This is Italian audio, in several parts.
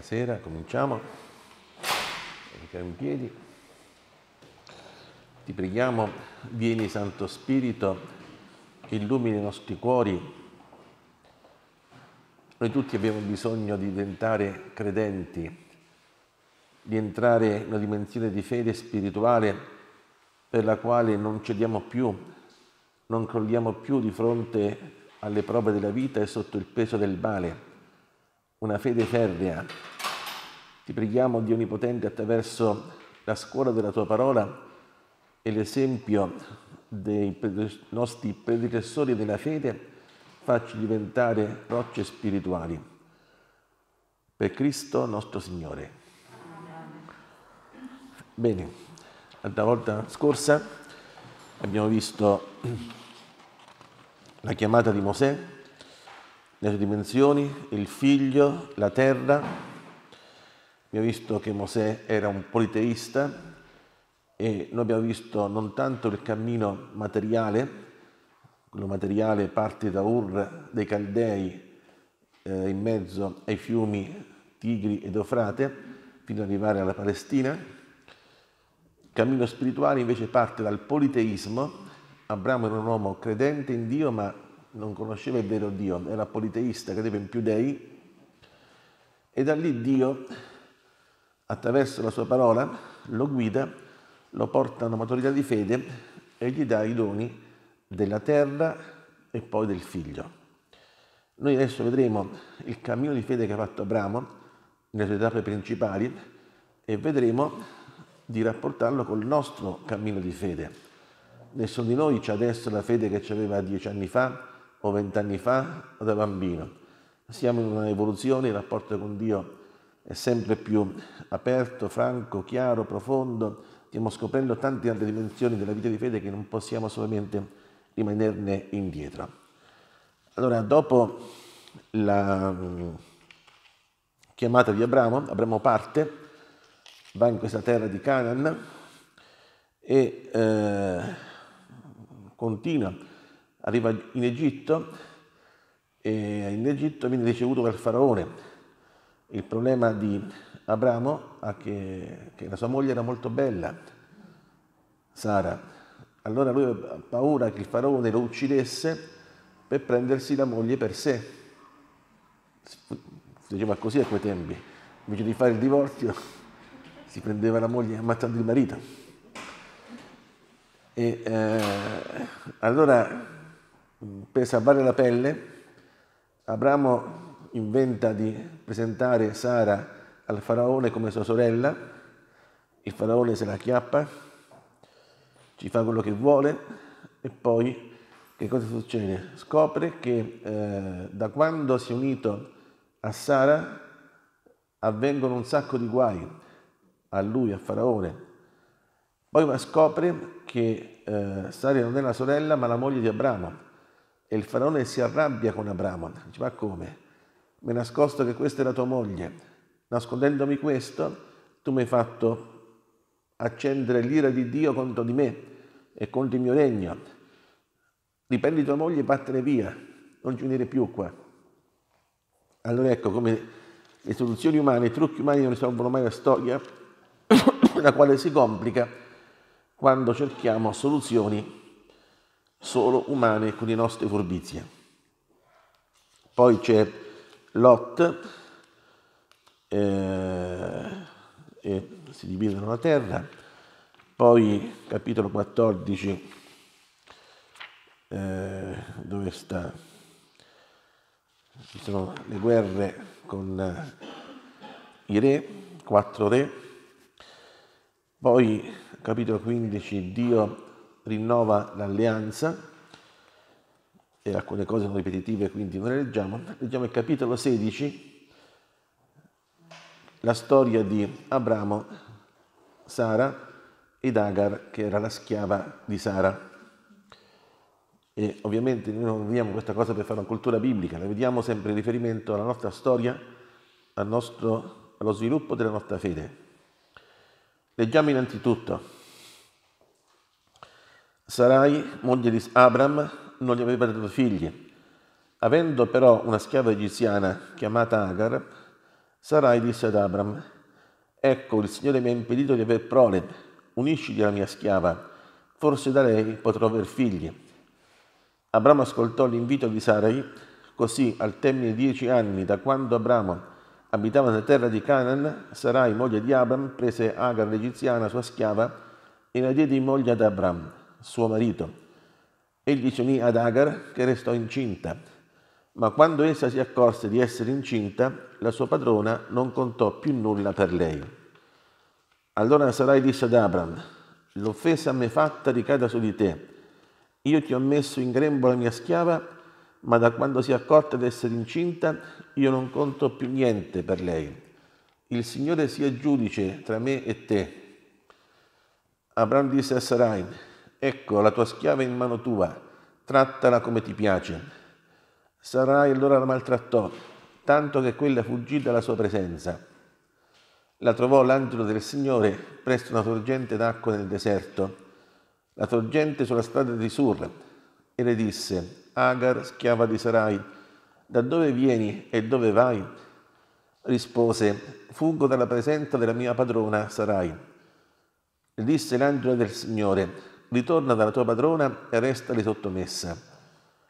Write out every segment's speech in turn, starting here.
Buonasera, cominciamo. Mettiamo in piedi. Ti preghiamo, vieni Santo Spirito, illumini i nostri cuori. Noi tutti abbiamo bisogno di diventare credenti, di entrare in una dimensione di fede spirituale per la quale non cediamo più, non crolliamo più di fronte alle prove della vita e sotto il peso del male una fede ferrea. Ti preghiamo, Dio Onnipotente, attraverso la scuola della tua parola e l'esempio dei nostri predecessori della fede, facci diventare rocce spirituali. Per Cristo nostro Signore. Bene, la volta scorsa abbiamo visto la chiamata di Mosè le sue dimensioni, il figlio, la terra. Abbiamo visto che Mosè era un politeista e noi abbiamo visto non tanto il cammino materiale, quello materiale parte da Ur dei Caldei eh, in mezzo ai fiumi Tigri ed Eufrate fino ad arrivare alla Palestina. Il cammino spirituale invece parte dal politeismo. Abramo era un uomo credente in Dio ma non conosceva il vero Dio, era politeista, credeva in più dei, e da lì Dio, attraverso la sua parola, lo guida, lo porta a una maturità di fede e gli dà i doni della terra e poi del figlio. Noi adesso vedremo il cammino di fede che ha fatto Abramo nelle sue tappe principali e vedremo di rapportarlo col nostro cammino di fede. Nessuno di noi ha adesso la fede che aveva dieci anni fa, o vent'anni fa o da bambino. Siamo in una evoluzione, il rapporto con Dio è sempre più aperto, franco, chiaro, profondo. Stiamo scoprendo tante altre dimensioni della vita di fede che non possiamo solamente rimanerne indietro. Allora, dopo la mm, chiamata di Abramo, Abramo parte, va in questa terra di Canaan e eh, continua arriva in Egitto e in Egitto viene ricevuto dal faraone. Il problema di Abramo è che, che la sua moglie era molto bella, Sara. Allora lui ha paura che il faraone lo uccidesse per prendersi la moglie per sé. Si diceva così a quei tempi, invece di fare il divorzio si prendeva la moglie ammazzando il marito. E, eh, allora per salvare la pelle, Abramo inventa di presentare Sara al faraone come sua sorella, il faraone se la chiappa, ci fa quello che vuole e poi che cosa succede? Scopre che eh, da quando si è unito a Sara avvengono un sacco di guai a lui, a faraone. Poi scopre che eh, Sara non è la sorella ma la moglie di Abramo e il faraone si arrabbia con Abramo. Dice, ma come? Mi nascosto che questa era tua moglie. Nascondendomi questo, tu mi hai fatto accendere l'ira di Dio contro di me e contro il mio regno. Riprendi tua moglie e vattene via, non ci venire più qua. Allora ecco come le soluzioni umane, i trucchi umani non risolvono mai la storia, la quale si complica quando cerchiamo soluzioni solo umane con le nostre furbizie. Poi c'è Lot, eh, e si dividono la terra, poi capitolo 14, eh, dove sta? Ci sono le guerre con i re, quattro re, poi capitolo 15, Dio rinnova l'alleanza e alcune cose sono ripetitive quindi non le leggiamo. Leggiamo il capitolo 16, la storia di Abramo, Sara ed Agar che era la schiava di Sara. E ovviamente noi non vediamo questa cosa per fare una cultura biblica, la vediamo sempre in riferimento alla nostra storia, al nostro, allo sviluppo della nostra fede. Leggiamo innanzitutto Sarai, moglie di Abram, non gli aveva dato figli. Avendo però una schiava egiziana chiamata Agar, Sarai disse ad Abram, ecco il Signore mi ha impedito di aver prole, unisciti alla mia schiava, forse da lei potrò aver figli. Abramo ascoltò l'invito di Sarai, così al termine di dieci anni da quando Abramo abitava nella terra di Canaan, Sarai, moglie di Abram, prese Agar l'egiziana, sua schiava, e la diede in moglie ad Abram suo marito. Egli si unì ad Agar che restò incinta, ma quando essa si accorse di essere incinta, la sua padrona non contò più nulla per lei. Allora Sarai disse ad Abram, l'offesa a me fatta ricada su di te. Io ti ho messo in grembo la mia schiava, ma da quando si è accorta di essere incinta, io non conto più niente per lei. Il Signore sia giudice tra me e te. Abram disse a Sarai, Ecco la tua schiava in mano tua, trattala come ti piace. Sarai allora la maltrattò, tanto che quella fuggì dalla sua presenza. La trovò l'angelo del Signore presso una sorgente d'acqua nel deserto, la sorgente sulla strada di Sur, e le disse, Agar, schiava di Sarai, da dove vieni e dove vai? Rispose, fuggo dalla presenza della mia padrona Sarai. Le disse l'angelo del Signore, ritorna dalla tua padrona e restale sottomessa.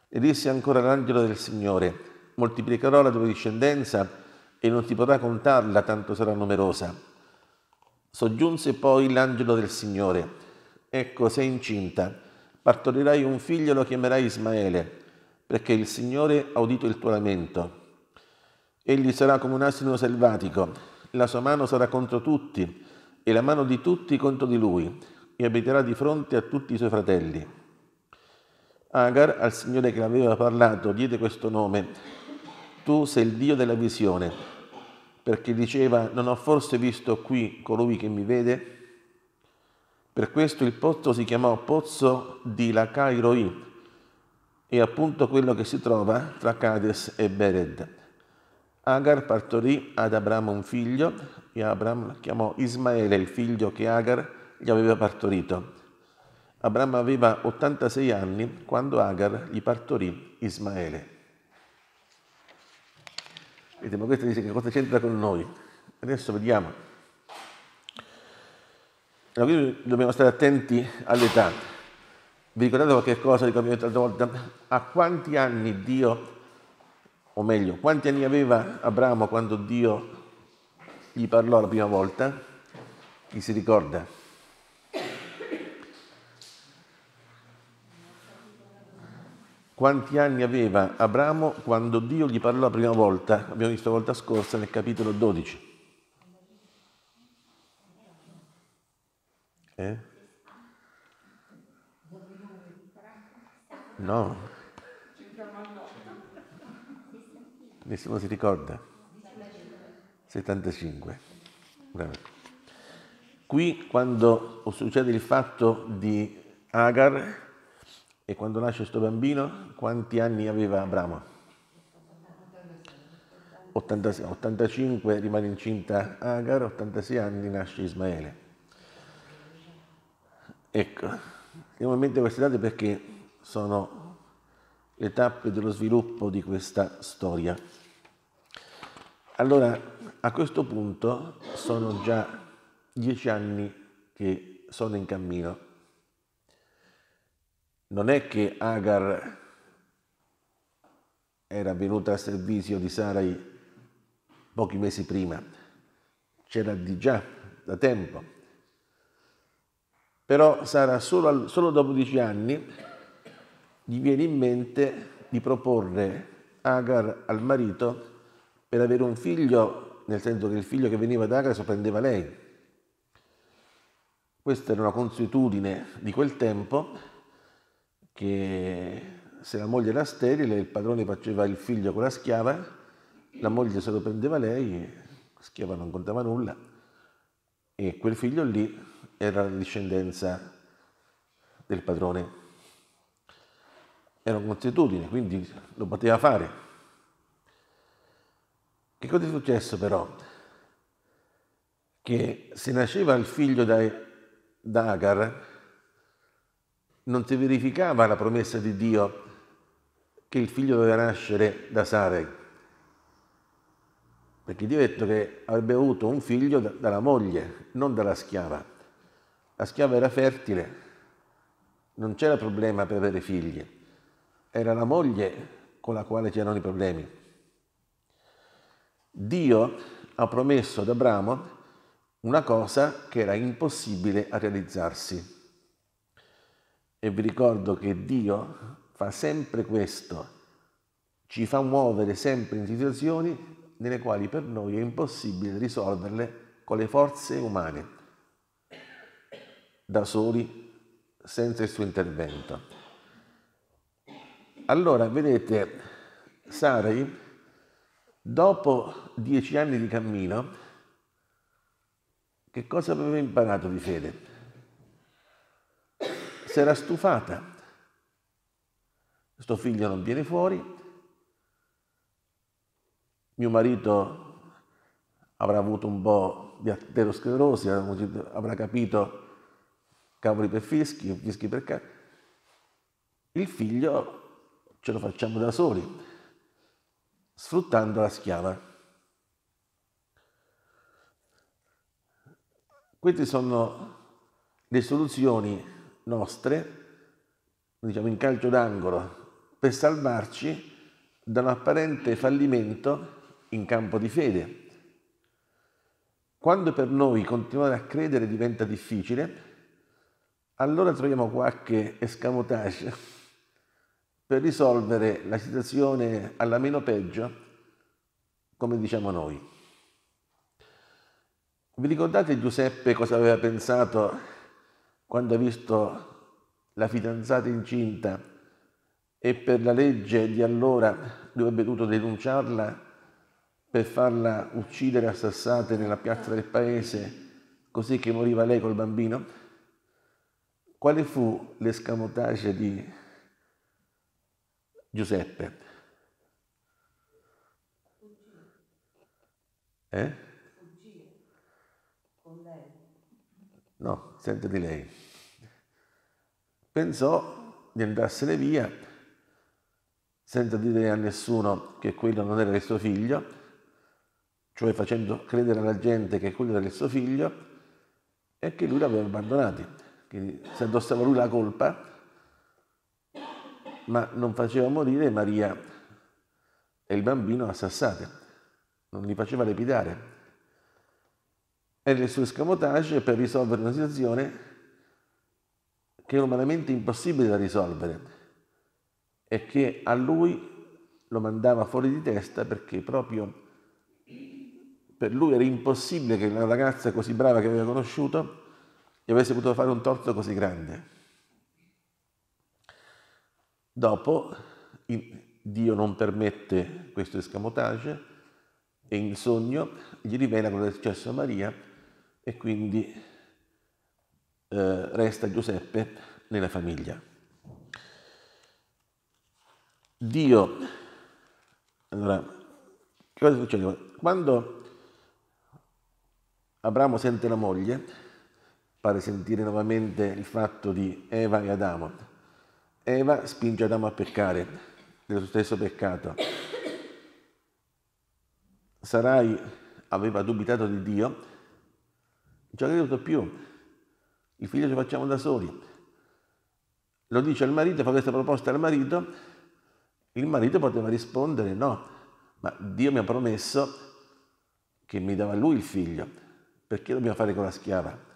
E disse ancora l'angelo del Signore, moltiplicherò la tua discendenza e non ti potrà contarla, tanto sarà numerosa. Soggiunse poi l'angelo del Signore, ecco sei incinta, partorirai un figlio e lo chiamerai Ismaele, perché il Signore ha udito il tuo lamento. Egli sarà come un asino selvatico, la sua mano sarà contro tutti e la mano di tutti contro di lui e abiterà di fronte a tutti i suoi fratelli. Agar al Signore che l'aveva parlato diede questo nome, tu sei il Dio della visione, perché diceva, non ho forse visto qui colui che mi vede? Per questo il pozzo si chiamò pozzo di Lacairoi, è appunto quello che si trova tra Cades e Bered. Agar partorì ad Abramo un figlio e Abramo chiamò Ismaele, il figlio che Agar gli aveva partorito. Abramo aveva 86 anni quando Agar gli partorì Ismaele. Vedete, ma questo dice che cosa c'entra con noi? Adesso vediamo. Allora, qui dobbiamo stare attenti all'età. Vi ricordate qualche cosa di cui l'altra volta? A quanti anni Dio, o meglio, quanti anni aveva Abramo quando Dio gli parlò la prima volta? Chi si ricorda? quanti anni aveva Abramo quando Dio gli parlò la prima volta, abbiamo visto la volta scorsa nel capitolo 12. Eh? No. Nessuno si ricorda? 75. Qui quando succede il fatto di Agar, e quando nasce questo bambino, quanti anni aveva Abramo? 86, 85 rimane incinta Agar, 86 anni nasce Ismaele. Ecco, teniamo in mente queste date perché sono le tappe dello sviluppo di questa storia. Allora, a questo punto sono già dieci anni che sono in cammino non è che Agar era venuta al servizio di Sarai pochi mesi prima, c'era di già da tempo. Però Sara solo, solo dopo dieci anni gli viene in mente di proporre Agar al marito per avere un figlio, nel senso che il figlio che veniva da Agar sorprendeva lei. Questa era una consuetudine di quel tempo che se la moglie era sterile, il padrone faceva il figlio con la schiava, la moglie se lo prendeva lei, la schiava non contava nulla, e quel figlio lì era la discendenza del padrone. Era consuetudine, quindi lo poteva fare. Che cosa è successo però? Che se nasceva il figlio da, da Agar, non si verificava la promessa di Dio che il figlio doveva nascere da Sarai, perché Dio ha detto che avrebbe avuto un figlio dalla moglie, non dalla schiava. La schiava era fertile, non c'era problema per avere figli, era la moglie con la quale c'erano i problemi. Dio ha promesso ad Abramo una cosa che era impossibile a realizzarsi e vi ricordo che Dio fa sempre questo, ci fa muovere sempre in situazioni nelle quali per noi è impossibile risolverle con le forze umane, da soli, senza il suo intervento. Allora, vedete, Sarai, dopo dieci anni di cammino, che cosa aveva imparato di fede? era stufata. Questo figlio non viene fuori, mio marito avrà avuto un po' di aterosclerosi, avrà capito cavoli per fischi, fischi per cavoli. Il figlio ce lo facciamo da soli, sfruttando la schiava. Queste sono le soluzioni nostre, diciamo in calcio d'angolo, per salvarci da un apparente fallimento in campo di fede. Quando per noi continuare a credere diventa difficile, allora troviamo qualche escamotage per risolvere la situazione alla meno peggio, come diciamo noi. Vi ricordate Giuseppe cosa aveva pensato quando ha visto la fidanzata incinta e per la legge di allora lui avrebbe dovuto denunciarla per farla uccidere a sassate nella piazza del paese così che moriva lei col bambino? Quale fu l'escamotage di Giuseppe? Eh? Con lei? No sempre di lei. Pensò di andarsene via senza dire a nessuno che quello non era il suo figlio, cioè facendo credere alla gente che quello era il suo figlio e che lui l'aveva abbandonato, che si addossava lui la colpa, ma non faceva morire Maria e il bambino a Sassate, non li faceva lepidare e del suo escamotage per risolvere una situazione che è umanamente impossibile da risolvere e che a lui lo mandava fuori di testa perché proprio per lui era impossibile che una ragazza così brava che aveva conosciuto gli avesse potuto fare un torto così grande. Dopo Dio non permette questo escamotage e in sogno gli rivela cosa è successo a Maria e quindi eh, resta Giuseppe nella famiglia. Dio, allora, che cosa succede? Quando Abramo sente la moglie, pare sentire nuovamente il fatto di Eva e Adamo. Eva spinge Adamo a peccare, nello stesso peccato. Sarai aveva dubitato di Dio ci ha creduto più, il figlio ce lo facciamo da soli. Lo dice al marito, fa questa proposta al marito, il marito poteva rispondere no, ma Dio mi ha promesso che mi dava lui il figlio, perché dobbiamo fare con la schiava?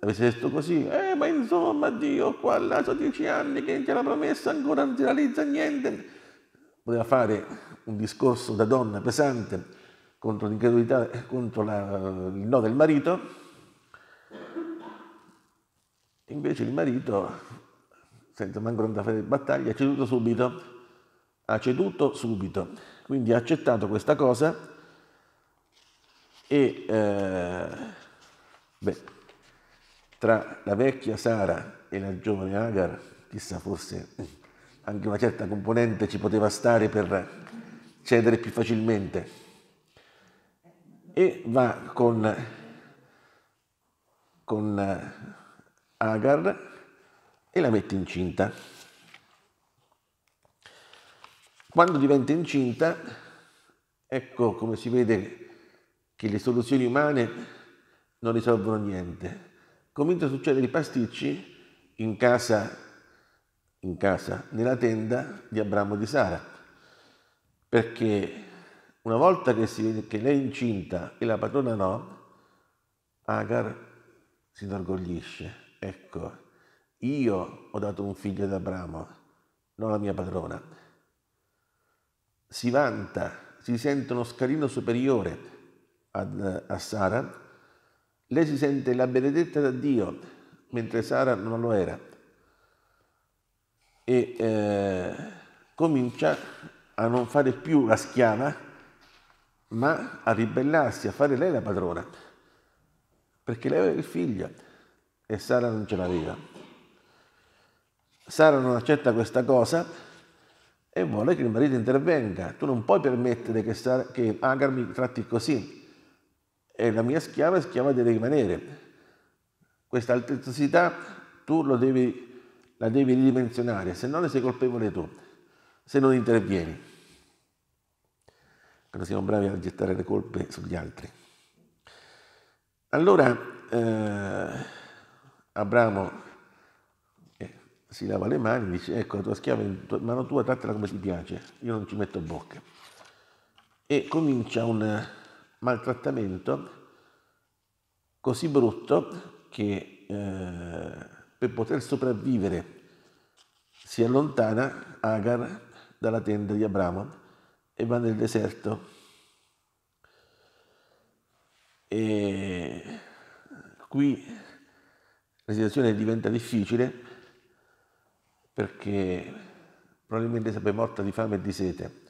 Avesse detto così, eh ma insomma Dio qua là sono dieci anni che ti ha promesso, ancora non ti realizza niente. Poteva fare un discorso da donna pesante, contro l'incredulità, contro la, il no del marito, invece il marito, senza mancare da fare di battaglia, ha ceduto subito, ha ceduto subito, quindi ha accettato questa cosa e eh, beh, tra la vecchia Sara e la giovane Agar, chissà forse anche una certa componente ci poteva stare per cedere più facilmente e va con, con eh, Agar e la mette incinta. Quando diventa incinta, ecco come si vede che le soluzioni umane non risolvono niente. Comincia a succedere i pasticci in casa, in casa, nella tenda di Abramo e di Sara, perché una volta che, si, che lei è incinta e la padrona no, Agar si inorgoglisce. Ecco, io ho dato un figlio ad Abramo, non la mia padrona. Si vanta, si sente uno scalino superiore ad, a Sara. Lei si sente la benedetta da Dio, mentre Sara non lo era. E eh, comincia a non fare più la schiava, ma a ribellarsi, a fare lei la padrona, perché lei aveva il figlio e Sara non ce l'aveva. Sara non accetta questa cosa e vuole che il marito intervenga. Tu non puoi permettere che, Sara, che Agar mi tratti così. E la mia schiava è schiava deve rimanere. Questa altezza tu devi, la devi ridimensionare, se no ne sei colpevole tu, se non intervieni quando siamo bravi a gettare le colpe sugli altri. Allora eh, Abramo eh, si lava le mani e dice ecco la tua schiava in tua, mano tua trattala come ti piace, io non ci metto bocca. E comincia un maltrattamento così brutto che eh, per poter sopravvivere si allontana Agar dalla tenda di Abramo e va nel deserto. E qui la situazione diventa difficile perché probabilmente sarebbe morta di fame e di sete,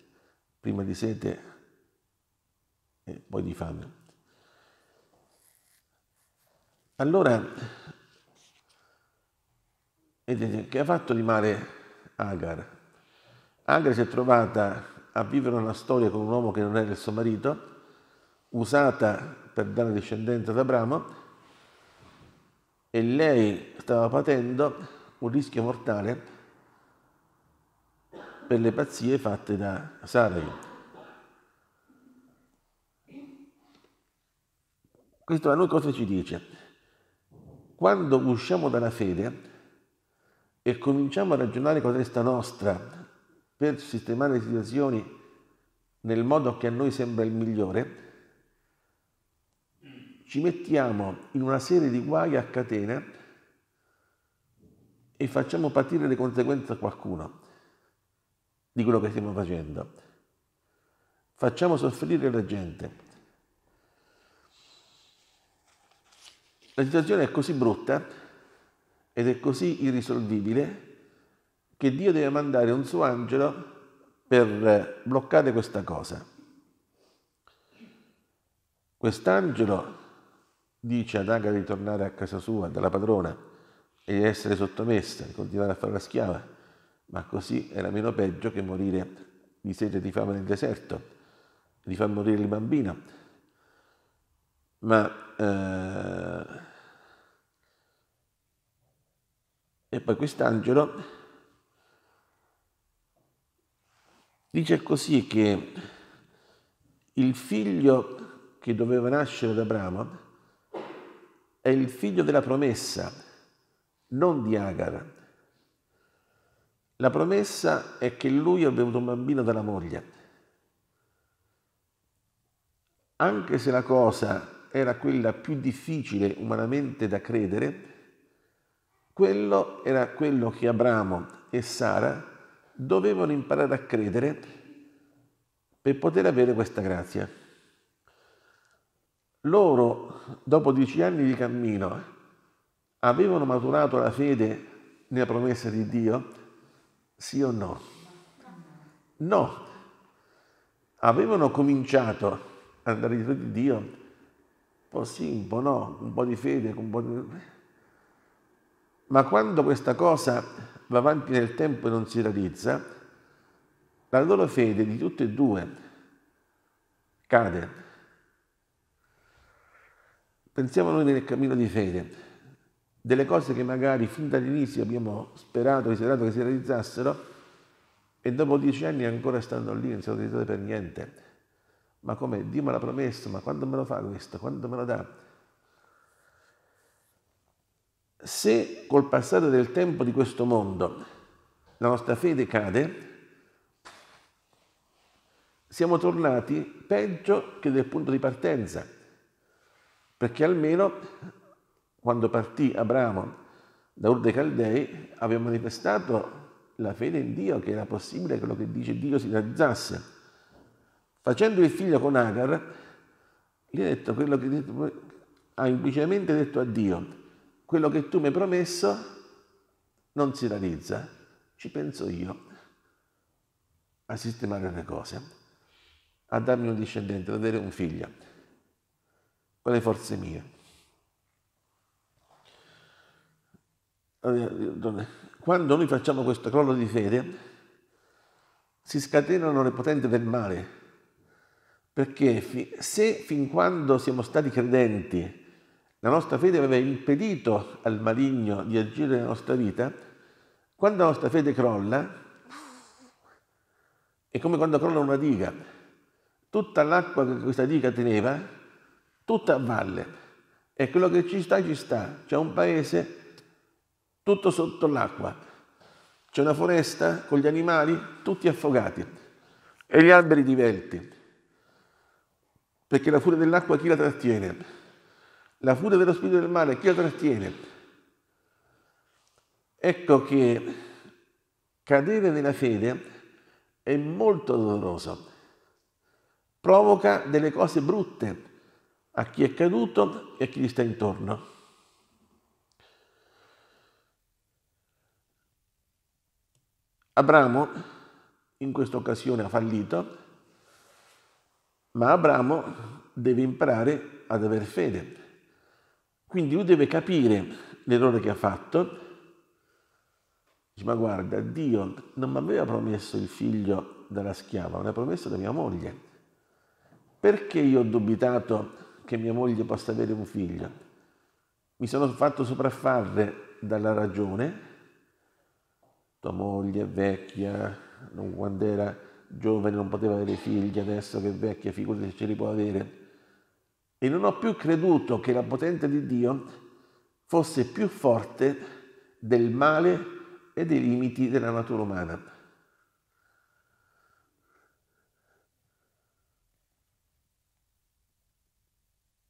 prima di sete e poi di fame. Allora, vedete, che ha fatto di male Agar? Agar si è trovata a vivere una storia con un uomo che non era il suo marito, usata per dare discendenza ad Abramo, e lei stava patendo un rischio mortale per le pazzie fatte da Sarai. Questo a noi cosa ci dice? Quando usciamo dalla fede e cominciamo a ragionare con la testa nostra per sistemare le situazioni nel modo che a noi sembra il migliore, ci mettiamo in una serie di guai a catena e facciamo patire le conseguenze a qualcuno di quello che stiamo facendo. Facciamo soffrire la gente. La situazione è così brutta ed è così irrisolvibile che Dio deve mandare un suo angelo per eh, bloccare questa cosa. Quest'angelo dice ad Agar di tornare a casa sua dalla padrona e di essere sottomessa, di continuare a fare la schiava, ma così era meno peggio che morire di sete e di fame nel deserto, di far morire il bambino. Ma eh, e poi quest'angelo Dice così che il figlio che doveva nascere ad Abramo è il figlio della promessa, non di Agar. La promessa è che lui abbia avuto un bambino dalla moglie. Anche se la cosa era quella più difficile umanamente da credere, quello era quello che Abramo e Sara dovevano imparare a credere per poter avere questa grazia. Loro, dopo dieci anni di cammino, avevano maturato la fede nella promessa di Dio? Sì o no? No. Avevano cominciato ad andare dietro di Dio? Un po' sì, un po' no, un po' di fede, un po' di ma quando questa cosa va avanti nel tempo e non si realizza, la loro fede di tutte e due cade. Pensiamo noi nel cammino di fede, delle cose che magari fin dall'inizio abbiamo sperato, desiderato che si realizzassero e dopo dieci anni ancora stanno lì, non si sono realizzate per niente. Ma come? Dio me l'ha promesso, ma quando me lo fa questo? Quando me lo dà? se col passare del tempo di questo mondo la nostra fede cade, siamo tornati peggio che del punto di partenza, perché almeno quando partì Abramo da Ur dei Caldei aveva manifestato la fede in Dio, che era possibile che quello che dice Dio si realizzasse. Facendo il figlio con Agar, gli ha detto quello che ha implicitamente detto a Dio, quello che tu mi hai promesso non si realizza, ci penso io a sistemare le cose, a darmi un discendente, ad avere un figlio, con le forze mie. Quando noi facciamo questo crollo di fede, si scatenano le potenze del male, perché se fin quando siamo stati credenti, la nostra fede aveva impedito al maligno di agire nella nostra vita, quando la nostra fede crolla, è come quando crolla una diga, tutta l'acqua che questa diga teneva, tutta a valle, e quello che ci sta, ci sta. C'è un paese tutto sotto l'acqua, c'è una foresta con gli animali tutti affogati e gli alberi divelti, perché la furia dell'acqua chi la trattiene? La furia dello spirito del male, chi la trattiene? Ecco che cadere nella fede è molto doloroso, provoca delle cose brutte a chi è caduto e a chi gli sta intorno. Abramo in questa occasione ha fallito, ma Abramo deve imparare ad aver fede quindi lui deve capire l'errore che ha fatto. Dice, ma guarda, Dio non mi aveva promesso il figlio dalla schiava, l'aveva promesso da mia moglie. Perché io ho dubitato che mia moglie possa avere un figlio? Mi sono fatto sopraffare dalla ragione. Tua moglie è vecchia, quando era giovane non poteva avere figli, adesso che è vecchia, figurati se ce li può avere e non ho più creduto che la potenza di Dio fosse più forte del male e dei limiti della natura umana.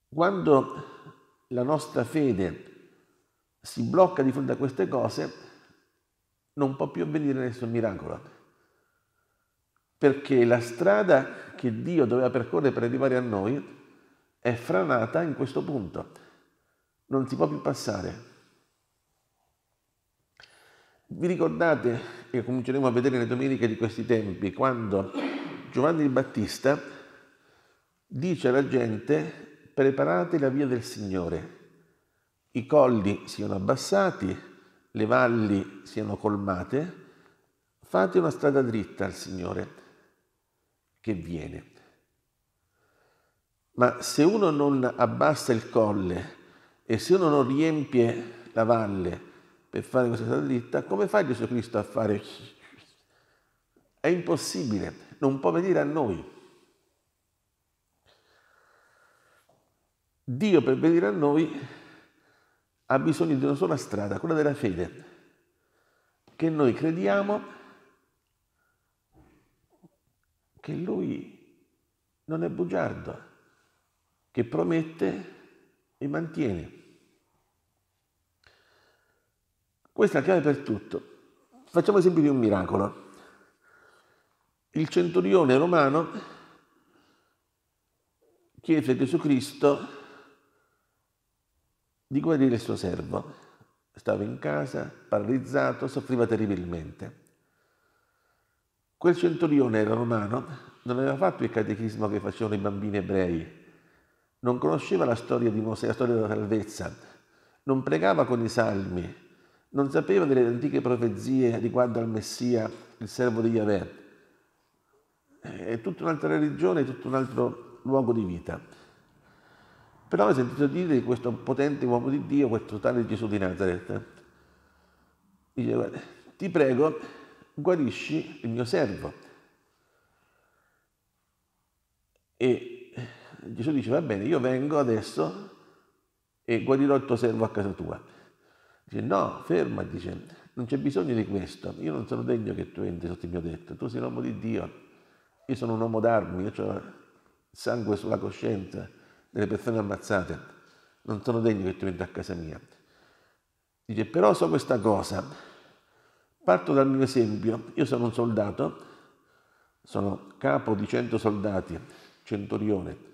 Quando la nostra fede si blocca di fronte a queste cose, non può più avvenire nessun miracolo. Perché la strada che Dio doveva percorrere per arrivare a noi è franata in questo punto. Non si può più passare. Vi ricordate, e cominceremo a vedere le domeniche di questi tempi, quando Giovanni il Battista dice alla gente preparate la via del Signore, i colli siano abbassati, le valli siano colmate, fate una strada dritta al Signore che viene. Ma se uno non abbassa il colle e se uno non riempie la valle per fare questa strada dritta, come fa Gesù Cristo a fare? È impossibile, non può venire a noi. Dio per venire a noi ha bisogno di una sola strada, quella della fede, che noi crediamo che Lui non è bugiardo che promette e mantiene. Questa è la chiave per tutto. Facciamo esempio di un miracolo. Il centurione romano chiese a Gesù Cristo di guarire il suo servo. Stava in casa, paralizzato, soffriva terribilmente. Quel centurione era romano, non aveva fatto il catechismo che facevano i bambini ebrei, non conosceva la storia di Mosè, la storia della salvezza, non pregava con i salmi, non sapeva delle antiche profezie riguardo al Messia, il servo di Yahweh. È tutta un'altra religione, tutto un altro luogo di vita. Però ho sentito dire di questo potente uomo di Dio, questo tale Gesù di Nazareth. Dice, ti prego, guarisci il mio servo. E Gesù dice, va bene, io vengo adesso e guarirò il tuo servo a casa tua. Dice, no, ferma, dice, non c'è bisogno di questo, io non sono degno che tu entri sotto il mio tetto, tu sei l'uomo di Dio, io sono un uomo d'armi, io ho sangue sulla coscienza delle persone ammazzate, non sono degno che tu entri a casa mia. Dice, però so questa cosa, parto dal mio esempio, io sono un soldato, sono capo di cento soldati, centurione,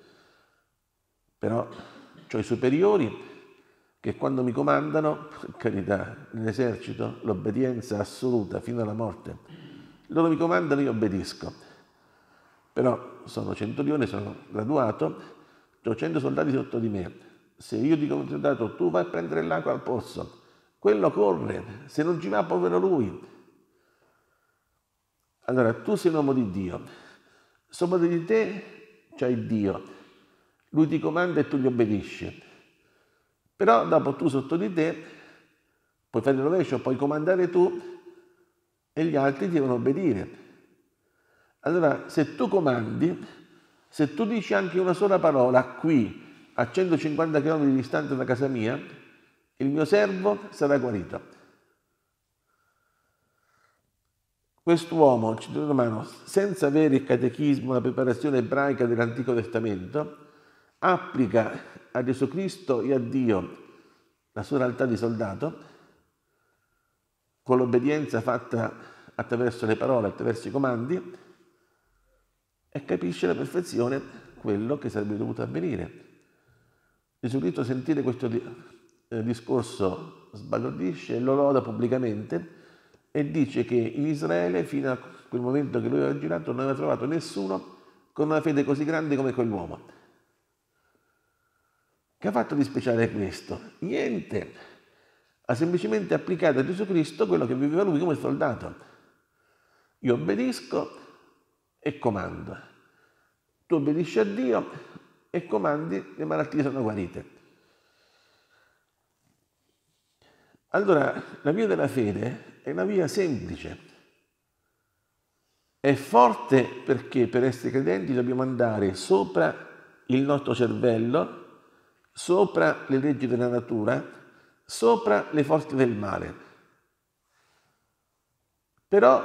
però ho i superiori che quando mi comandano, per carità, nell'esercito l'obbedienza assoluta fino alla morte. Loro mi comandano, io obbedisco. Però sono centurione, sono graduato, ho 100 soldati sotto di me. Se io dico un soldato, tu vai a prendere l'acqua al pozzo, quello corre, se non ci va, povero lui. Allora, tu sei un uomo di Dio, sopra di te c'è Dio lui ti comanda e tu gli obbedisci. Però dopo tu sotto di te puoi fare il rovescio, puoi comandare tu e gli altri devono obbedire. Allora, se tu comandi, se tu dici anche una sola parola qui, a 150 km di distanza da casa mia, il mio servo sarà guarito. Quest'uomo, il cittadino romano, senza avere il catechismo, la preparazione ebraica dell'Antico Testamento, applica a Gesù Cristo e a Dio la sua realtà di soldato con l'obbedienza fatta attraverso le parole, attraverso i comandi e capisce alla perfezione quello che sarebbe dovuto avvenire. Gesù Cristo sentire questo eh, discorso sbalordisce, lo loda pubblicamente e dice che in Israele fino a quel momento che lui aveva girato non aveva trovato nessuno con una fede così grande come quell'uomo che ha fatto di speciale questo? Niente. Ha semplicemente applicato a Gesù Cristo quello che viveva lui come soldato. Io obbedisco e comando. Tu obbedisci a Dio e comandi, le malattie sono guarite. Allora, la via della fede è una via semplice. È forte perché per essere credenti dobbiamo andare sopra il nostro cervello sopra le leggi della natura, sopra le forze del male. Però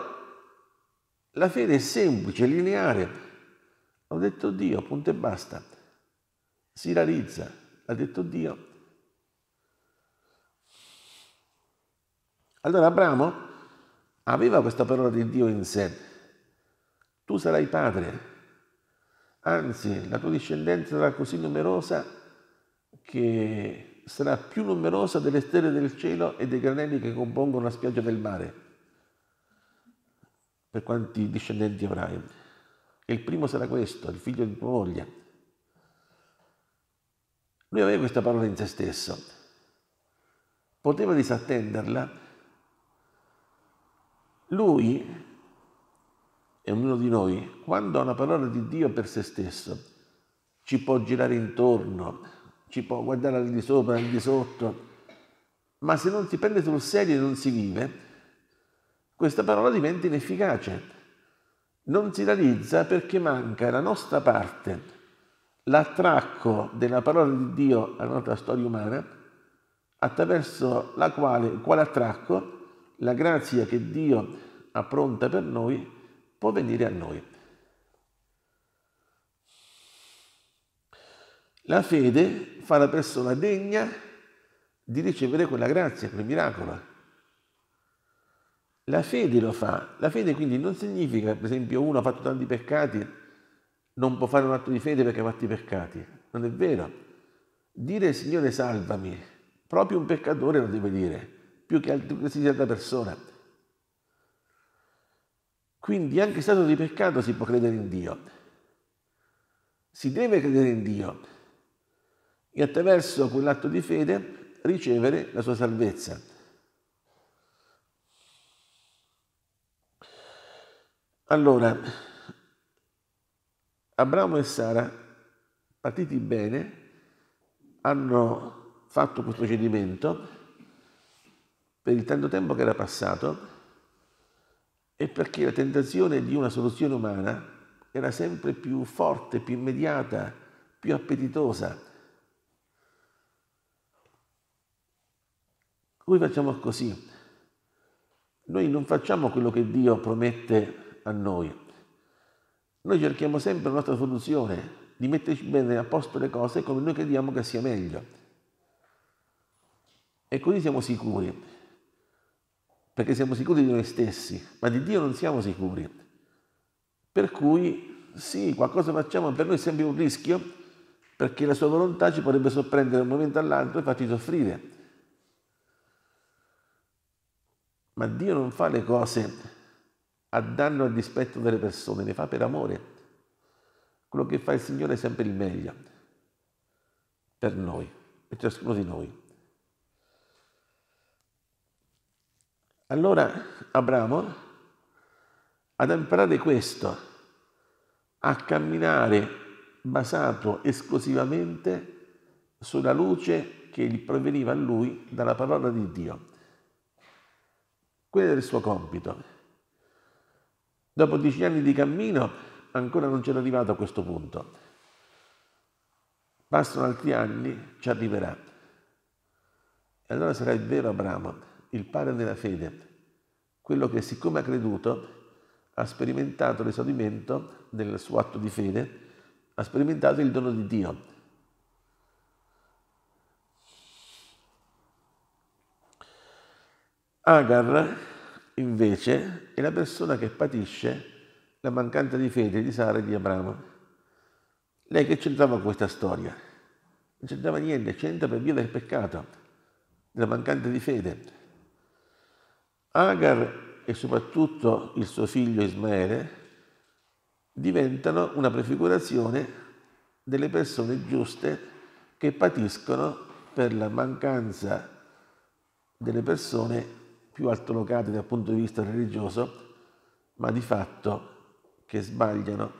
la fede è semplice, lineare. Ho detto Dio, punto e basta. Si realizza, ha detto Dio. Allora Abramo aveva questa parola di Dio in sé. Tu sarai padre, anzi la tua discendenza sarà così numerosa che sarà più numerosa delle stelle del cielo e dei granelli che compongono la spiaggia del mare, per quanti discendenti avrai. E il primo sarà questo, il figlio di tua moglie. Lui aveva questa parola in se stesso, poteva disattenderla. Lui e ognuno di noi, quando ha una parola di Dio per se stesso, ci può girare intorno, ci può guardare al di sopra, al di sotto, ma se non si prende sul serio e non si vive, questa parola diventa inefficace. Non si realizza perché manca la nostra parte, l'attracco della parola di Dio alla nostra storia umana, attraverso la quale, quale attracco, la grazia che Dio ha pronta per noi può venire a noi. La fede fa la persona degna di ricevere quella grazia, quel miracolo. La fede lo fa. La fede quindi non significa, per esempio, uno ha fatto tanti peccati, non può fare un atto di fede perché ha fatto i peccati. Non è vero. Dire Signore salvami, proprio un peccatore lo deve dire, più che qualsiasi altra persona. Quindi anche in stato di peccato si può credere in Dio. Si deve credere in Dio e attraverso quell'atto di fede ricevere la sua salvezza. Allora, Abramo e Sara, partiti bene, hanno fatto questo procedimento per il tanto tempo che era passato e perché la tentazione di una soluzione umana era sempre più forte, più immediata, più appetitosa Noi facciamo così? Noi non facciamo quello che Dio promette a noi. Noi cerchiamo sempre la nostra soluzione, di metterci bene a posto le cose come noi crediamo che sia meglio. E così siamo sicuri, perché siamo sicuri di noi stessi, ma di Dio non siamo sicuri. Per cui sì, qualcosa facciamo, per noi è sempre un rischio, perché la sua volontà ci potrebbe sorprendere da un momento all'altro e farci soffrire. Ma Dio non fa le cose a danno e a dispetto delle persone, le fa per amore. Quello che fa il Signore è sempre il meglio per noi, per ciascuno di noi. Allora Abramo, ad imparare questo, a camminare basato esclusivamente sulla luce che gli proveniva a lui dalla parola di Dio quello era il suo compito. Dopo dieci anni di cammino ancora non c'era arrivato a questo punto. Passano altri anni, ci arriverà. E allora sarà il vero Abramo, il padre della fede, quello che siccome ha creduto ha sperimentato l'esaurimento del suo atto di fede, ha sperimentato il dono di Dio Agar, invece, è la persona che patisce la mancanza di fede di Sara e di Abramo. Lei che c'entrava con questa storia? Non c'entrava niente, c'entra per via del peccato, della mancanza di fede. Agar e soprattutto il suo figlio Ismaele diventano una prefigurazione delle persone giuste che patiscono per la mancanza delle persone giuste più altolocati dal punto di vista religioso, ma di fatto che sbagliano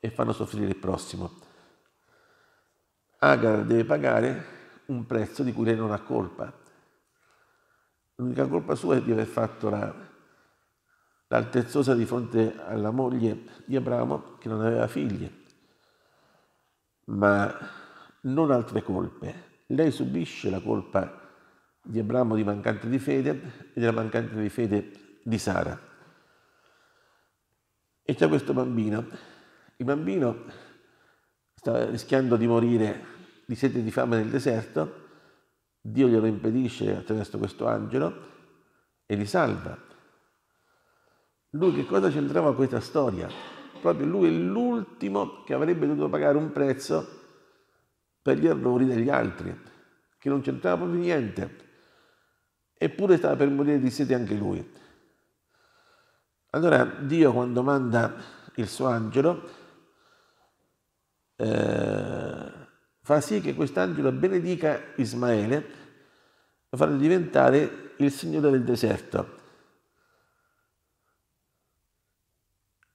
e fanno soffrire il prossimo. Agar deve pagare un prezzo di cui lei non ha colpa. L'unica colpa sua è di aver fatto la, l'altezzosa di fronte alla moglie di Abramo che non aveva figli, ma non altre colpe. Lei subisce la colpa di di Abramo di mancante di fede e della mancante di fede di Sara. E c'è questo bambino. Il bambino sta rischiando di morire di sete e di fame nel deserto. Dio glielo impedisce attraverso questo angelo e li salva. Lui che cosa c'entrava a questa storia? Proprio lui è l'ultimo che avrebbe dovuto pagare un prezzo per gli errori degli altri, che non c'entrava proprio niente eppure stava per morire di sete anche lui. Allora Dio quando manda il suo angelo eh, fa sì che quest'angelo benedica Ismaele, lo farà diventare il Signore del deserto.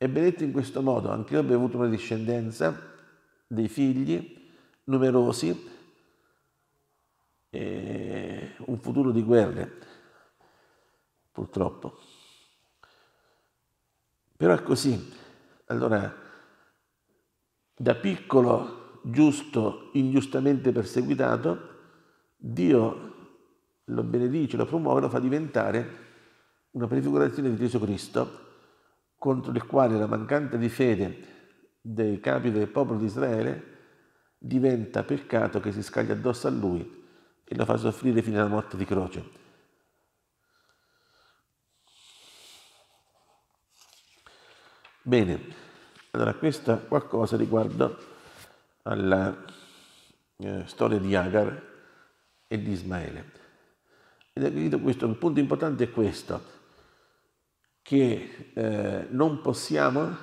E benedetto in questo modo, anche io abbia avuto una discendenza, dei figli numerosi. E un futuro di guerre, purtroppo. Però è così. Allora, da piccolo, giusto, ingiustamente perseguitato, Dio lo benedice, lo promuove, lo fa diventare una prefigurazione di Gesù Cristo contro il quale la mancanza di fede dei capi del popolo di Israele diventa peccato che si scaglia addosso a lui e lo fa soffrire fino alla morte di croce. Bene, allora questa qualcosa riguardo alla eh, storia di Agar e di Ismaele. Ed questo, un punto importante è questo, che eh, non possiamo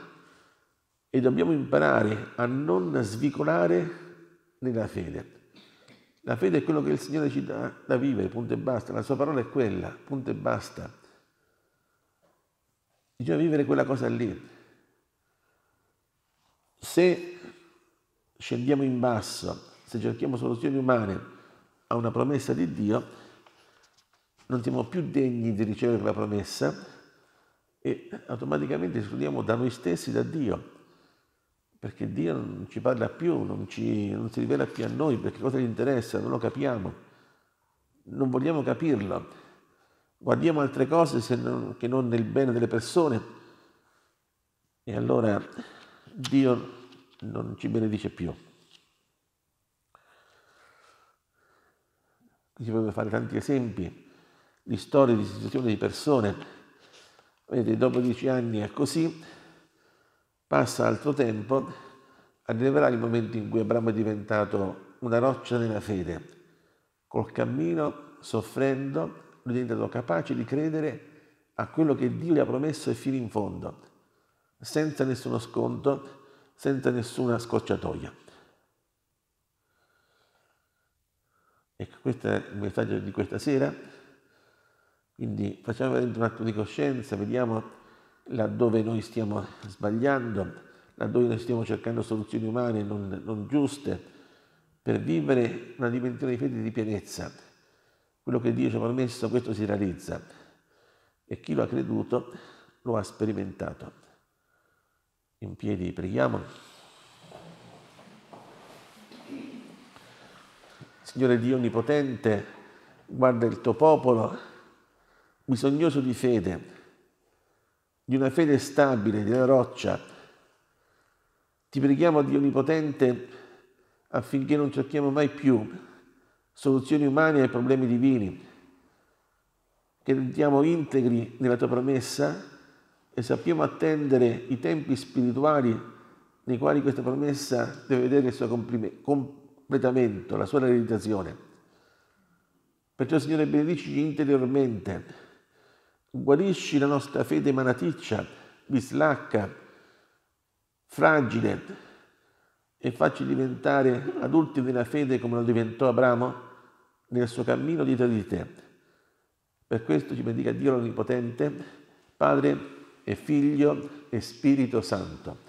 e dobbiamo imparare a non svicolare nella fede. La fede è quello che il Signore ci dà da vivere, punto e basta. La sua parola è quella, punto e basta. Bisogna vivere quella cosa lì. Se scendiamo in basso, se cerchiamo soluzioni umane a una promessa di Dio, non siamo più degni di ricevere la promessa e automaticamente escludiamo da noi stessi, da Dio perché Dio non ci parla più, non, ci, non si rivela più a noi, perché cosa gli interessa, non lo capiamo, non vogliamo capirlo, guardiamo altre cose non, che non nel bene delle persone e allora Dio non ci benedice più. Qui si potrebbero fare tanti esempi di storie, di situazioni, di persone. Vedete, dopo dieci anni è così, Passa altro tempo, arriverà il momento in cui Abramo è diventato una roccia nella fede. Col cammino, soffrendo, lui è diventato capace di credere a quello che Dio gli ha promesso e fino in fondo, senza nessuno sconto, senza nessuna scocciatoia. Ecco, questo è il messaggio di questa sera. Quindi facciamo un attimo di coscienza, vediamo laddove noi stiamo sbagliando, laddove noi stiamo cercando soluzioni umane non, non giuste, per vivere una dimensione di fede e di pienezza. Quello che Dio ci ha promesso, questo si realizza. E chi lo ha creduto lo ha sperimentato. In piedi preghiamo. Signore Dio Onnipotente, guarda il tuo popolo, bisognoso di fede di una fede stabile di una roccia. Ti preghiamo, Dio Onnipotente, affinché non cerchiamo mai più soluzioni umane ai problemi divini, che rendiamo integri nella tua promessa e sappiamo attendere i tempi spirituali nei quali questa promessa deve vedere il suo completamento, la sua realizzazione. Perciò Signore benedicici interiormente guarisci la nostra fede manaticcia, bislacca, fragile e facci diventare adulti nella fede come lo diventò Abramo nel suo cammino dietro di te. Per questo ci benedica Dio l'Onnipotente, Padre e Figlio e Spirito Santo.